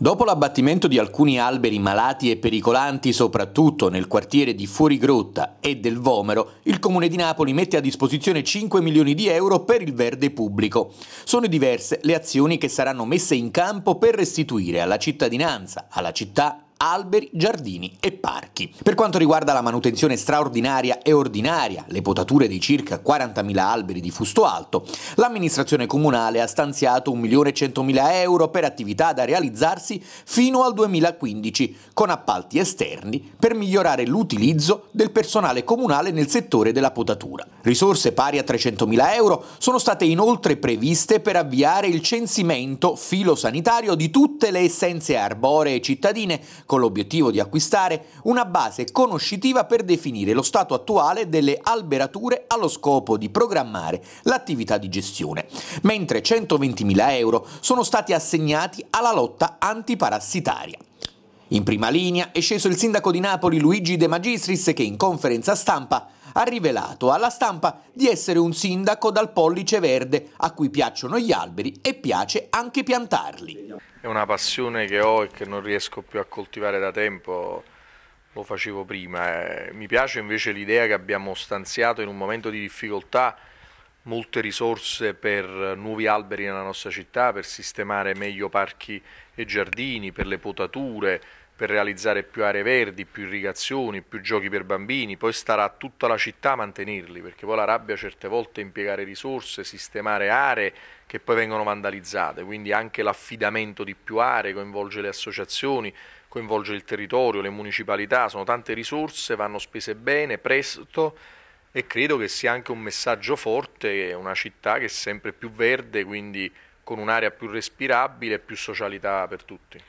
Dopo l'abbattimento di alcuni alberi malati e pericolanti, soprattutto nel quartiere di Fuorigrotta e del Vomero, il Comune di Napoli mette a disposizione 5 milioni di euro per il verde pubblico. Sono diverse le azioni che saranno messe in campo per restituire alla cittadinanza, alla città alberi, giardini e parchi. Per quanto riguarda la manutenzione straordinaria e ordinaria, le potature di circa 40.000 alberi di fusto alto, l'amministrazione comunale ha stanziato 1.100.000 euro per attività da realizzarsi fino al 2015, con appalti esterni per migliorare l'utilizzo del personale comunale nel settore della potatura. Risorse pari a 300.000 euro sono state inoltre previste per avviare il censimento filosanitario di tutte le essenze arboree cittadine con l'obiettivo di acquistare una base conoscitiva per definire lo stato attuale delle alberature allo scopo di programmare l'attività di gestione, mentre 120.000 euro sono stati assegnati alla lotta antiparassitaria. In prima linea è sceso il sindaco di Napoli Luigi De Magistris che in conferenza stampa ha rivelato alla stampa di essere un sindaco dal pollice verde, a cui piacciono gli alberi e piace anche piantarli. È una passione che ho e che non riesco più a coltivare da tempo, lo facevo prima. Eh. Mi piace invece l'idea che abbiamo stanziato in un momento di difficoltà molte risorse per nuovi alberi nella nostra città, per sistemare meglio parchi e giardini, per le potature, per realizzare più aree verdi, più irrigazioni, più giochi per bambini, poi starà tutta la città a mantenerli, perché poi la rabbia certe volte impiegare risorse, sistemare aree che poi vengono vandalizzate, quindi anche l'affidamento di più aree coinvolge le associazioni, coinvolge il territorio, le municipalità, sono tante risorse, vanno spese bene, presto e credo che sia anche un messaggio forte, una città che è sempre più verde, quindi con un'area più respirabile e più socialità per tutti.